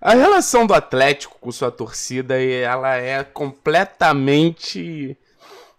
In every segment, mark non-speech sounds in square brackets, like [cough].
A relação do Atlético com sua torcida, ela é completamente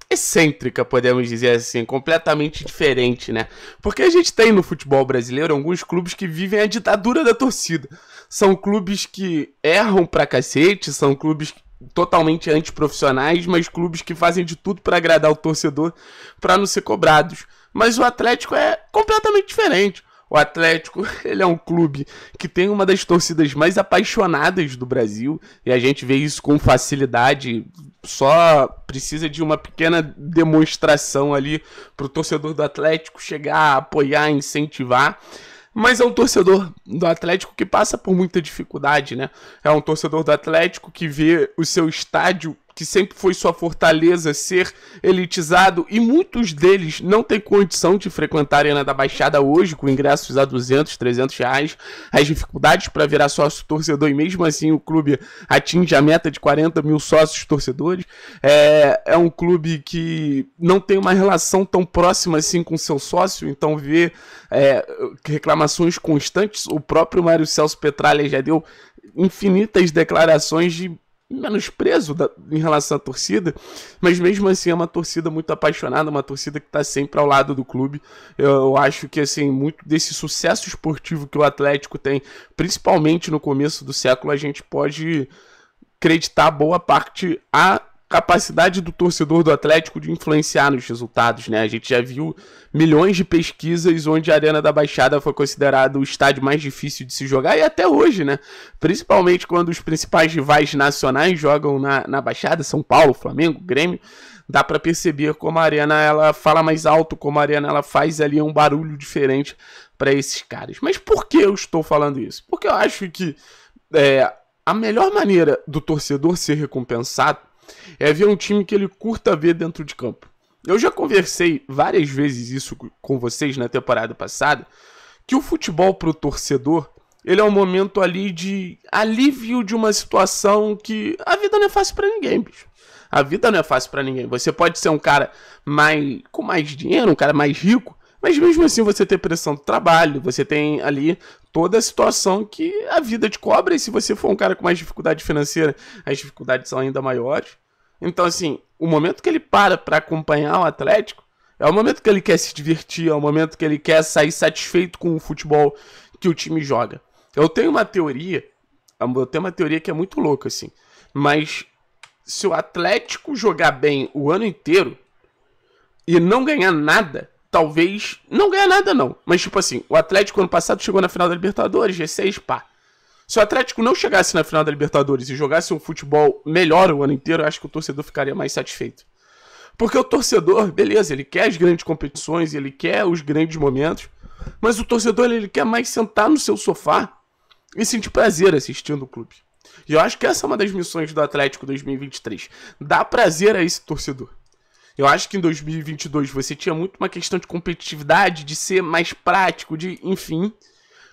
excêntrica, podemos dizer assim, completamente diferente, né? Porque a gente tem no futebol brasileiro alguns clubes que vivem a ditadura da torcida. São clubes que erram pra cacete, são clubes totalmente antiprofissionais, mas clubes que fazem de tudo para agradar o torcedor para não ser cobrados. Mas o Atlético é completamente diferente. O Atlético, [laughs] ele é um clube que tem uma das torcidas mais apaixonadas do Brasil, e a gente vê isso com facilidade, só precisa de uma pequena demonstração ali para o torcedor do Atlético chegar, apoiar, incentivar mas é um torcedor do Atlético que passa por muita dificuldade, né? É um torcedor do Atlético que vê o seu estádio que sempre foi sua fortaleza ser elitizado e muitos deles não têm condição de frequentar a Arena da Baixada hoje com ingressos a 200, 300 reais. As dificuldades para virar sócio torcedor e mesmo assim o clube atinge a meta de 40 mil sócios torcedores. É, é um clube que não tem uma relação tão próxima assim com seu sócio, então vê é, reclamações constantes. O próprio Mário Celso Petralha já deu infinitas declarações de menosprezo da, em relação à torcida, mas mesmo assim é uma torcida muito apaixonada, uma torcida que está sempre ao lado do clube. Eu, eu, acho que assim muito desse sucesso esportivo que o Atlético tem, principalmente no começo do século, a gente pode acreditar boa parte a capacidade do torcedor do Atlético de influenciar nos resultados, né? A gente já viu milhões de pesquisas onde a Arena da Baixada foi considerada o estádio mais difícil de se jogar e até hoje, né? Principalmente quando os principais rivais nacionais jogam na, na Baixada, São Paulo, Flamengo, Grêmio, dá para perceber como a Arena ela fala mais alto, como a Arena ela faz ali um barulho diferente para esses caras. Mas por que eu estou falando isso? Porque eu acho que é, a melhor maneira do torcedor ser recompensado é ver um time que ele curta ver dentro de campo. Eu já conversei várias vezes isso com vocês na temporada passada, que o futebol para o torcedor, ele é um momento ali de alívio de uma situação que a vida não é fácil para ninguém, bicho. A vida não é fácil para ninguém. Você pode ser um cara mais com mais dinheiro, um cara mais rico, mas mesmo assim você tem pressão do trabalho, você tem ali toda a situação que a vida te cobra, e se você for um cara com mais dificuldade financeira, as dificuldades são ainda maiores. Então, assim, o momento que ele para para acompanhar o Atlético é o momento que ele quer se divertir, é o momento que ele quer sair satisfeito com o futebol que o time joga. Eu tenho uma teoria, eu tenho uma teoria que é muito louca, assim, mas se o Atlético jogar bem o ano inteiro e não ganhar nada, talvez não ganhar nada, não. Mas, tipo assim, o Atlético ano passado chegou na final da Libertadores, G6, pá. Se o Atlético não chegasse na final da Libertadores e jogasse um futebol melhor o ano inteiro, eu acho que o torcedor ficaria mais satisfeito. Porque o torcedor, beleza, ele quer as grandes competições, ele quer os grandes momentos, mas o torcedor ele quer mais sentar no seu sofá e sentir prazer assistindo o clube. E eu acho que essa é uma das missões do Atlético 2023. Dá prazer a esse torcedor. Eu acho que em 2022 você tinha muito uma questão de competitividade, de ser mais prático, de enfim,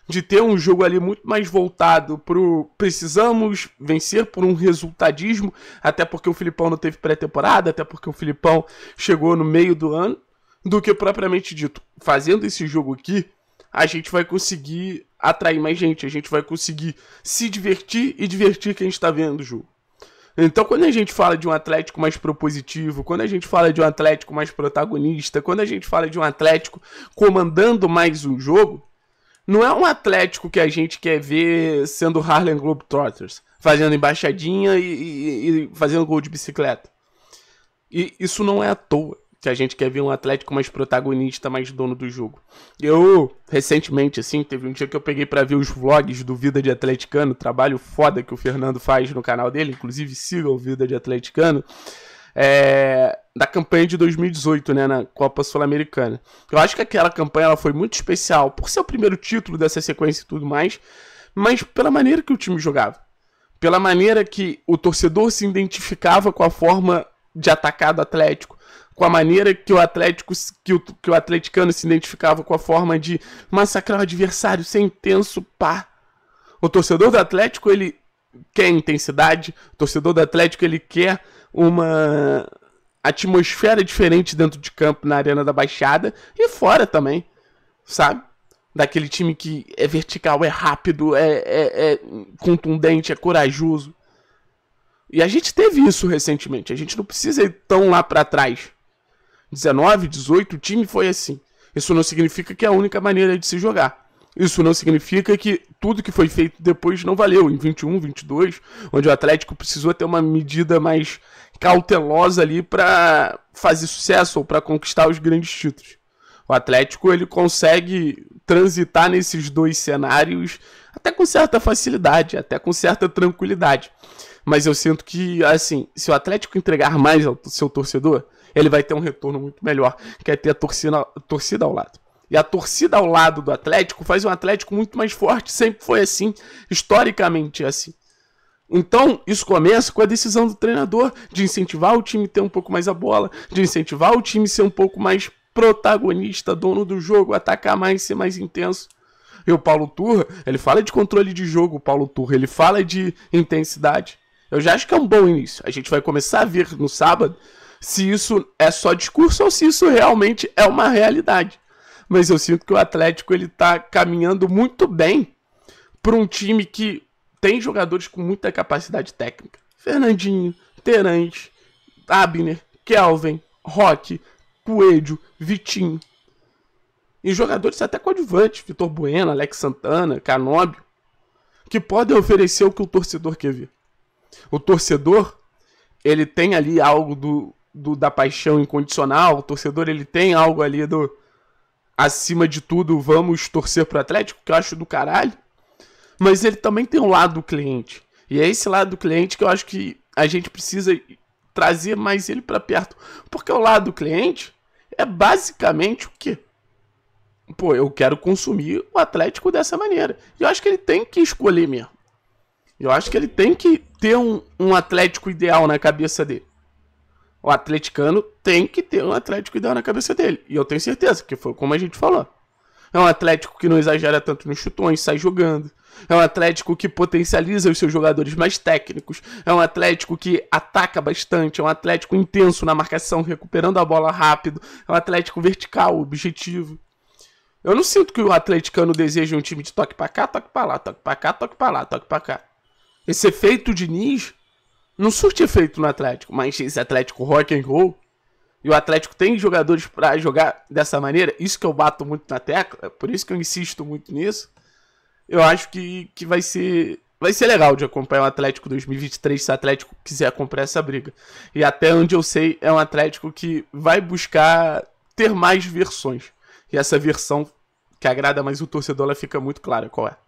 de ter um jogo ali muito mais voltado pro precisamos vencer por um resultadismo, até porque o Filipão não teve pré-temporada, até porque o Filipão chegou no meio do ano, do que propriamente dito, fazendo esse jogo aqui, a gente vai conseguir atrair mais gente, a gente vai conseguir se divertir e divertir quem está vendo o jogo. Então, quando a gente fala de um Atlético mais propositivo, quando a gente fala de um Atlético mais protagonista, quando a gente fala de um Atlético comandando mais um jogo, não é um Atlético que a gente quer ver sendo Harlem Globetrotters, fazendo embaixadinha e, e, e fazendo gol de bicicleta. E isso não é à toa se a gente quer ver um Atlético mais protagonista, mais dono do jogo. Eu, recentemente, assim, teve um dia que eu peguei para ver os vlogs do Vida de Atleticano, trabalho foda que o Fernando faz no canal dele, inclusive sigam Vida de Atleticano, é, da campanha de 2018, né, na Copa Sul-Americana. Eu acho que aquela campanha ela foi muito especial, por ser o primeiro título dessa sequência e tudo mais, mas pela maneira que o time jogava. Pela maneira que o torcedor se identificava com a forma de atacar do Atlético com a maneira que o Atlético que o, que o atleticano se identificava com a forma de massacrar o adversário, ser intenso, pá. O torcedor do Atlético, ele quer intensidade, o torcedor do Atlético, ele quer uma atmosfera diferente dentro de campo na Arena da Baixada e fora também, sabe? Daquele time que é vertical, é rápido, é, é, é contundente, é corajoso. E a gente teve isso recentemente. A gente não precisa ir tão lá para trás. 19, 18, o time foi assim. Isso não significa que é a única maneira de se jogar. Isso não significa que tudo que foi feito depois não valeu. Em 21, 22, onde o Atlético precisou ter uma medida mais cautelosa ali para fazer sucesso ou para conquistar os grandes títulos. O Atlético ele consegue transitar nesses dois cenários até com certa facilidade, até com certa tranquilidade. Mas eu sinto que, assim, se o Atlético entregar mais ao seu torcedor, ele vai ter um retorno muito melhor, que é ter a torcida, a torcida ao lado. E a torcida ao lado do Atlético faz um Atlético muito mais forte, sempre foi assim, historicamente é assim. Então, isso começa com a decisão do treinador de incentivar o time a ter um pouco mais a bola, de incentivar o time a ser um pouco mais protagonista, dono do jogo, atacar mais, ser mais intenso. E o Paulo Turra, ele fala de controle de jogo, o Paulo Turra, ele fala de intensidade. Eu já acho que é um bom início. A gente vai começar a ver no sábado se isso é só discurso ou se isso realmente é uma realidade. Mas eu sinto que o Atlético ele tá caminhando muito bem para um time que tem jogadores com muita capacidade técnica. Fernandinho, Terante, Abner, Kelvin, Roque, Coelho, Vitinho. E jogadores até coadjuvantes, Vitor Bueno, Alex Santana, Canóbio, que podem oferecer o que o torcedor quer ver. O torcedor, ele tem ali algo do do, da paixão incondicional, o torcedor ele tem algo ali do acima de tudo, vamos torcer pro Atlético, que eu acho do caralho. Mas ele também tem um lado do cliente. E é esse lado do cliente que eu acho que a gente precisa trazer mais ele para perto, porque o lado do cliente é basicamente o quê? Pô, eu quero consumir o Atlético dessa maneira. E eu acho que ele tem que escolher mesmo. Eu acho que ele tem que ter um, um Atlético ideal na cabeça dele o atleticano tem que ter um Atlético ideal na cabeça dele. E eu tenho certeza, que foi como a gente falou. É um Atlético que não exagera tanto nos chutões, sai jogando. É um Atlético que potencializa os seus jogadores mais técnicos. É um Atlético que ataca bastante. É um Atlético intenso na marcação, recuperando a bola rápido. É um Atlético vertical, objetivo. Eu não sinto que o atleticano deseja um time de toque pra cá, toque pra lá, toque pra cá, toque pra lá, toque pra cá. Esse efeito de Diniz não surte efeito no Atlético, mas esse Atlético rock and roll e o Atlético tem jogadores para jogar dessa maneira, isso que eu bato muito na tecla, é por isso que eu insisto muito nisso. Eu acho que, que vai ser vai ser legal de acompanhar o Atlético 2023 se o Atlético quiser comprar essa briga. E até onde eu sei, é um Atlético que vai buscar ter mais versões. E essa versão que agrada mais o torcedor, ela fica muito clara qual é.